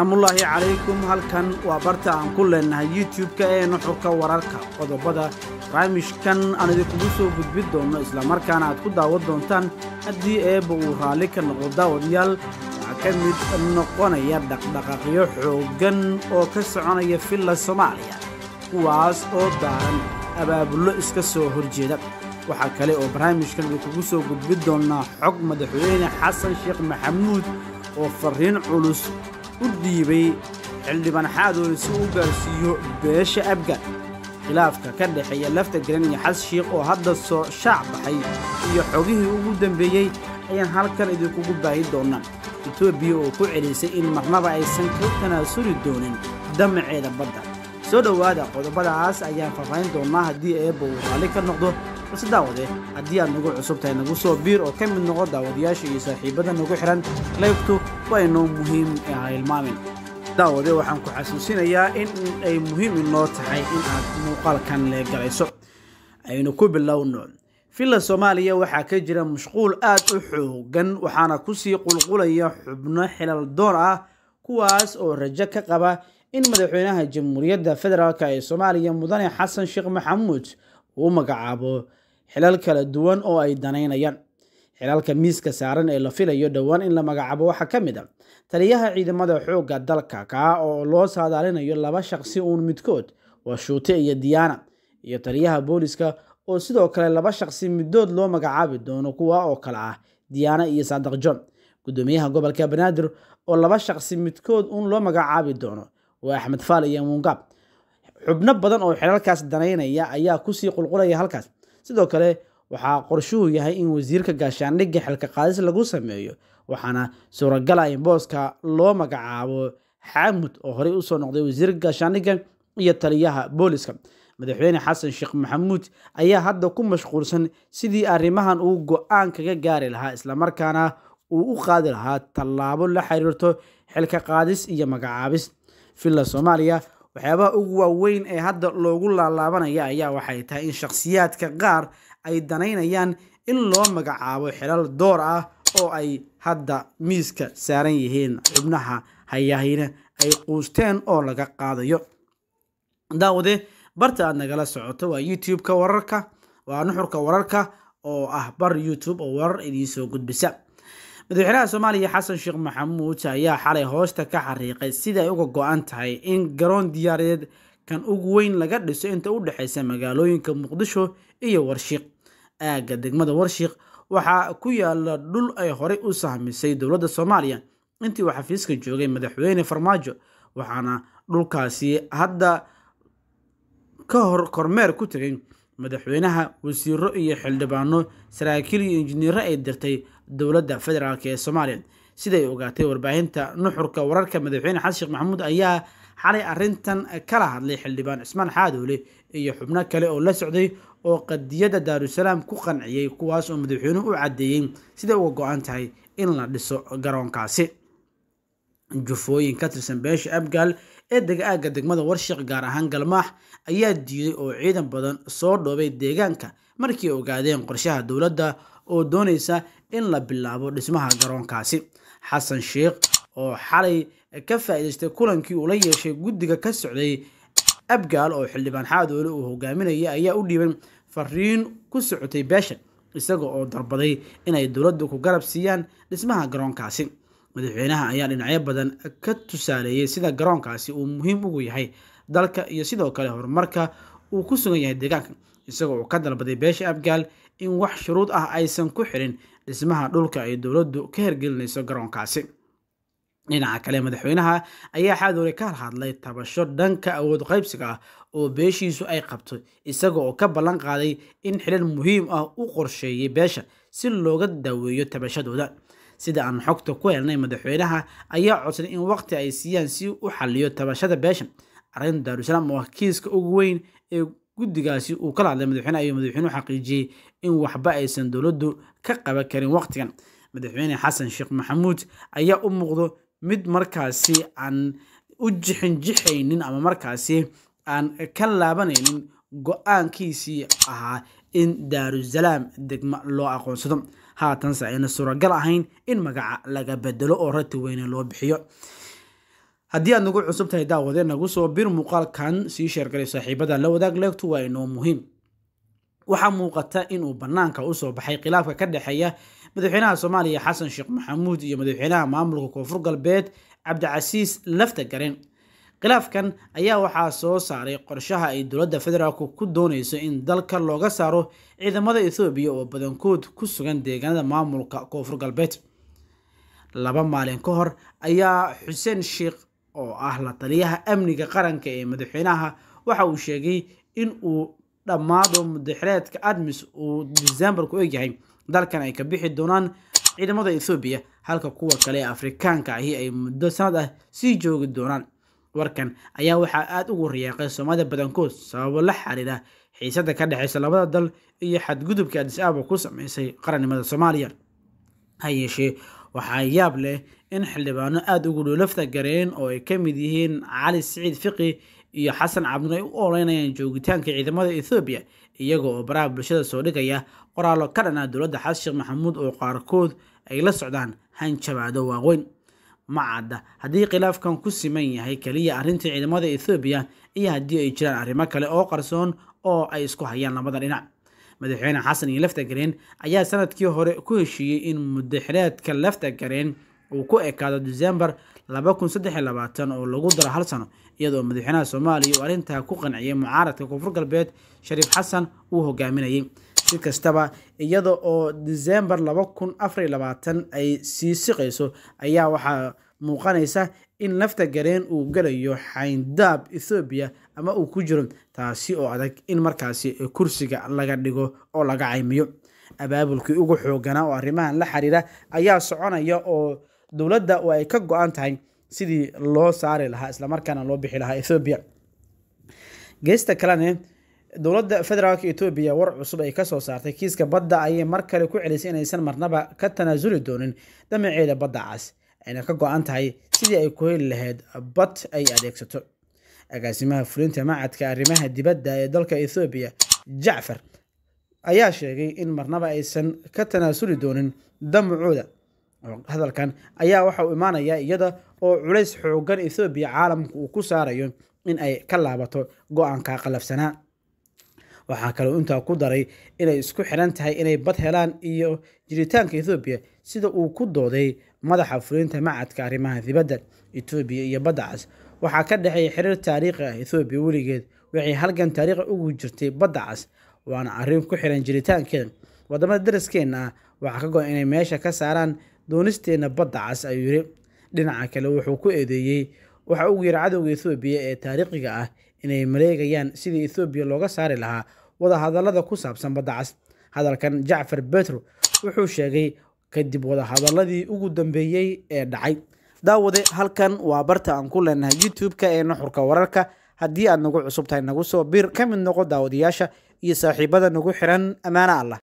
salaamullaahi calaykum halkan waa barta aan ku leennahay youtub-ka ee nuxurka wararka qodobada barnaamijkan aan idinkugu soo gudbin doonno islamarkaana aad ku daawan doontaan haddii eebba uu raalli ka noqdo daawadayaal waxaa ka mid noqonaya dhaqdhaqaaqyo xooggan oo ka soconaya filla soomaaliya kuwaas oo daaran abaabullo iska soo horjeeda waxaa kale oo barnaamijkan idinkugu soo gudbin doonnaa xog madaxweyne xasan sheekh maxamuud oo farriin culus u dhiibay xildhibaan xaadoole si uu gaarsiiyo beesha abga khilaafka ka dhexeeya lafta garan iyo xas shiikh oo hadda soo shaac baxay iyo xogihii ugu dambeeyey ayaan halkan idinkugu baahi doonnaa etoobiya oo ku celisay in marnaba aysan ka tanaasuli doonin damaceeda badda soo dhowaada qodobadaas ayaan faahfaahin doonnaa haddii eebba uu raalli ka noqdo balse daawade haddii aad nagu cusub tahay nagu soo biir oo ka mid noqo daawadayaasha iyo saaxiibada nagu xidhan laybtu waa inoo muhiim ha hilmaamin daawade waxaan ku xasuusinayaa in ay muhiim inoo tahay in aad muuqaalkan leegalayso aynu ku bilowno filla soomaaliya waxaa ka jira mashquul aad u xoogan waxaana ku sii qulqulaya xubno xilal doon ah kuwaas oo rajo ka qaba in madaxweynaha jamhuuriyadda federaalk ee soomaaliya mudane xasan sheekh maxamuud u magacaabo xilal kala duwan oo ay danaynayaan xilalka miiska saaran ee la filayo dhowaan in la magacaabo waxaa ka mid a ah taliyaha ciidamada xoogga dalka kaa oo loo saadaalinayo laba shaqsi uun midkood waa shuute iyo diyaana iyo taliyaha booliska oo sidoo kale laba shaqsi middood loo magacaabi doono kuwa oo kale ah diyaana iyo saadaq john gudoomiyaha gobolka banaadir oo laba shaqsi midkood uun loo magacaabi doono waa axmed faal iyo muungaab xubno badan oo xelalkaas danaynaya ayaa kusii qulqulaya halkaas sidoo kale waxaa qorshuhu yahay in wasiirka gaashaandhigga xilka qaadis lagu sameeyo waxaana suuragala ah in booska loo magacaabo xaamud oo horey usoo noqday wasiirka gaashaandhigga iyo taliyaha booliska madaxweyne xasan sheekh maxamuud ayaa hadda ku mashquulsan sidii arrimahan uu go-aan kaga gaari lahaa islamarkaana uu u qaadi lahaa tallaabo la xiriirto xilka qaadis iyo magacaabis villa soomaaliya waxyaabaha ugu waaweyn ee hadda loogu laalaabanaya ayaa waxay tahay in shakhsiyaadka qaar ay danaynayaan in loo magacaabo xilal door ah oo ay hadda miiska saaran yihiin xubnaha hayahayna ay quusteen oo laga qaadayo daawade barta aad nagala socoto waa youtube-ka wararka waa nuxurka wararka oo ah bar youtube oo warar idiin soo gudbisa madaxweynaha soomaaliya xasan sheekh maxamuud ayaa xalay hoosta ka xariiqay sida ay uga go-an tahay in garoon diyaaradeed kan ugu weyn laga dhiso inta u dhexeysa magaalooyinka muqdisho iyo warshiiq aagga degmada warshiiq waxaa ku yaala dhul ay horey u sahmisay dowladda soomaaliya intii uu xafiiska joogay madaxweyne farmaajo waxaana dhulkaasi hadda ka hor kormeer ku tegay madaxweynaha wasiiro iyo xildhibaano saraakiil iyo injineero ay dirtay dowladda federaalk ee soomaaliya siday ogaatay warbaahinta nuxurka wararka madaxweyne xasan sheekh maxamuud ayaa xalay arrintan kala hadlay xildhibaan cismaan xaadoole iyo xubno kale oo la socday oo qadiyadda daarusalaam ku qanciyey kuwaas oo madaxweynuhu u caddeeyey siday uga go-an tahay in la dhiso garoonkaasi jufooyin ka tirsan beesha abgaal ee dega aagga degmada warshiq gaar ahaan galmaax ayaa diiday oo ciidan badan soo dhoobay deegaanka markii ogaadeen qorshaha dowladda oo doonaysa in la bilaabo dhismaha garoonkaasi xasan sheekh oo xalay ka faa'iidaystay kulankii uu la yeeshay guddiga ka socday abgaal oo xildhibaan xaadoole uu hogaaminaya ayaa u dhiibay fariin ku socotay beesha isaga oo darbaday inay dowladdu ku garab siiyaan dhismaha garoonkaasi madaxweynaha ayaa dhinacyo badan ka tusaaleeyey sida garoonkaasi uu muhiim ugu yahay dalka iyo sidoo kale horumarka uu ku sugan yahay deegaanka isagoo uu ka dalbaday beesha abgaal in wax shuruud ah aysan ku xirin dhismaha dhulka ay dowladdu ka hirgelinayso garoonkaasi dhinaca kale madaxweynaha ayaa xaadowle ka halhadlay tabasho dhanka awood qaybsiga ah oo beeshiisu ay qabto isaga oo ka ballan qaaday in xilal muhiim ah u qorsheeyay beesha si looga daaweeyo tabashadooda sida aan xogta ku helnay madaxweynaha ayaa codsaday in waqti ay siiyaan si u xalliyo tabashada beesha arrinta daarusalaam waa ah kiiska ugu weyn ee guddigaasi uu kala hadlay madaxweyne ayuu madaxweynuhu xaqiijiyey in waxba aysan dowladdu ka qaba karin waqtigan madaxweyne xasan sheekh maxamuud ayaa u muuqdo mid markaasi aan u jixin jixaynin ama markaasi aan ka laabanaynin go-aankiisii ahaa in daarusalaam degmo loo aqoonsado haatanse ayna suuragal ahayn in magaca laga bedelo oo rati weyne loo bixiyo haddii aad nagu cusub tahay daawade nagu soo bir muuqaalkan sii sheergalay saaxiibada la wadaag leegtu waa inoo muhiim waxaa muuqata inuu banaanka usoo baxay khilaafka ka dhexeeya madaxweynaha soomaaliya xasan sheekh maxamuud iyo madaxweynaha maamulka koonfur galbeed cabdicasiis lafta garen khilaafkan ayaa waxaa soo saaray qorshaha ay dowladda federaalku ku doonayso in dalka looga saaro ciidamada ethoobiya oo badankood ku sugan deegaanada maamulka koonfur galbeed laba maalin ka hor ayaa xuseen sheikh oo ah la taliyaha amniga qaranka ee madaxweynaha waxa uu sheegay in uu dhammaado mudaxireedka admis uu deseembar ku egyahay dalkan ay ka bixi doonaan ciidamada ethoobiya halka kuwa kale ee afrikaanka ahi ay muddo sanad ah sii joogi doonaan warkan ayaa waxaa aada ugu riyaaqay soomaalida badankood sababo la xiriira xiisadda ka dhexaysa labada dal iyo xadgudubka adis-aaba ku sameysay qarannimada soomaaliya ha yeeshee waxaa yaab leh in xildhibaano aada ugu dhoolafta gareen oo ay ka mid yihiin cali siciid fiqi iyo xasan cabdin ay u ooleynayaan joogitaanka ciidamada ethoobiya iyaga oo baraha bulshada soo dhigaya qoraallo ka dhanaa dowladda xasan sheekh maxamuud oo qaarkood ay la socdaan hanjabaado waaweyn ma cadda haddii khilaafkan ku siman yahay keliya arrintii ciidamada ethoobiya iyo haddii ay jiraan arrimo kale oo qarsoon oo ay isku hayaan labada dhinac madaxweyne xasan iyo laftagareen ayaa sanadkii hore ku heshiiyey in mudaxireedka laftagareen uu ku ekaado deseembar laba kun labaatan oo lagu daro hal sano iyadoo madaxweynaha soomaaliya uu arrintaa ku qanciyay mucaaradka koonfur galbeed shariif xasan uu hogaaminayay si kastaba iyada oo deseembar laba kun afar iyo labaatan ay sii siqayso ayaa waxaa muuqanaysa in lafta gareen uu galayo xayndaab ethoobiya ama uu ku jiro taasi oo adag in markaasi kursiga laga dhigo oo laga caymiyo abaabulkii ugu xooganaa oo arrimahan la xiriira ayaa soconaya oo dowladda oo ay ka go-an tahay sidii loo saari lahaa islamarkaana loo bixi lahaa ethoobiya geesta kalene dowladda federaalka etoobiya war cusub ay kasoo saartay kiiska badda ayay mar kale ku celisay inaysan marnaba ka tanaasuli doonin dhamaceeda baddacaas ayna ka go-an tahay sidii ay ku heli lahayd bad ay adeegsato agaasimaha fulinta macadka arrimaha dibadda ee dalka ethoobiya jacfar ayaa sheegay in marnaba aysan ka tanaasuli doonin damacooda hadalkan ayaa waxa uu imaanayaa iyada oo culays xooggan ethoobiya caalamku uu ku saarayo in ay ka laabato go-aanka qalafsanaa waxaa kaloo intaa ku daray inay isku xiran tahay inay bad helaan iyo jiritaanka ethoobiya sida uu ku dooday madaxa fulinta macadka arrimaha dibadda etoobiya iyo badda cas waxaa ka dhexeeya xiriir taariikhi ah ethoobiya weligeed waxay halgan taariikha ugu jirtay badda cas waana arrin ku xiran jiritaankeeda waddamada daraskeenna ah waxaa ka go-an inay meesha ka saaraan doonisteenna badda cas ayuu yidhi dhinaca kale wuxuu ku eedeeyey waxa ugu yidhi cadowga ethoobiya ee taariikhiga ah inay maleegayaan sidii ethoobiya looga saari lahaa wadahadallada ku saabsan baddacas hadalkan jacfar betro wuxuu sheegay kadib wadahadalladii ugu dambeeyey ee dhacay daawade halkan waa barta aan ku leenahay youtube-ka ee nuxurka wararka haddii aad nagu cusubtahay nagu soo bir ka mid noqo daawadayaasha iyo saaxiibada nagu xiran ammaane allah